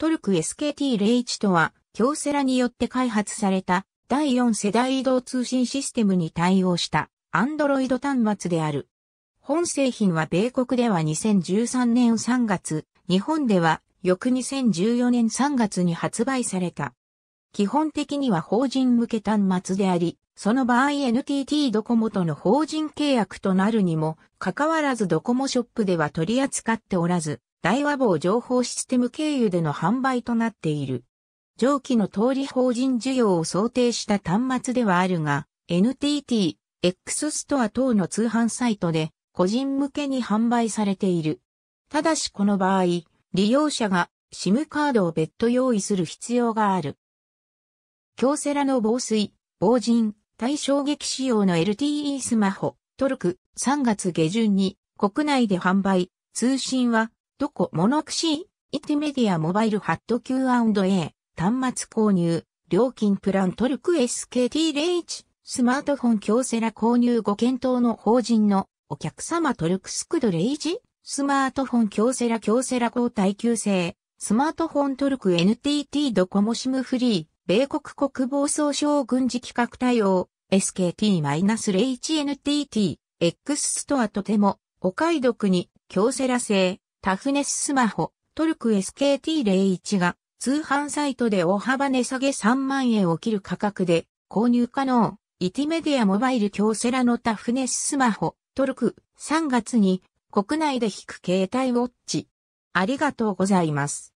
トルク SKT-01 とは、京セラによって開発された第4世代移動通信システムに対応した Android 端末である。本製品は米国では2013年3月、日本では翌2014年3月に発売された。基本的には法人向け端末であり、その場合 NTT ドコモとの法人契約となるにも、かかわらずドコモショップでは取り扱っておらず、大和棒情報システム経由での販売となっている。上記の通り法人需要を想定した端末ではあるが、NTT、X ストア等の通販サイトで個人向けに販売されている。ただしこの場合、利用者が SIM カードを別途用意する必要がある。京セラの防水、防塵、対衝撃仕様の LTE スマホ、トルク3月下旬に国内で販売、通信はどこモノクシー、イティメディアモバイルハット Q&A、端末購入、料金プラントルク SKT01、スマートフォン京セラ購入ご検討の法人のお客様トルクスクドレイジ、スマートフォン京セラ京セラ交代久制、スマートフォントルク NTT ドコモシムフリー、米国国防総省軍事企画対応、SKT-01NTT、X ストアとても、お買い得に、京セラ製、タフネススマホ、トルク SKT01 が通販サイトで大幅値下げ3万円を切る価格で購入可能。イティメディアモバイル京セラのタフネススマホ、トルク3月に国内で引く携帯ウォッチ。ありがとうございます。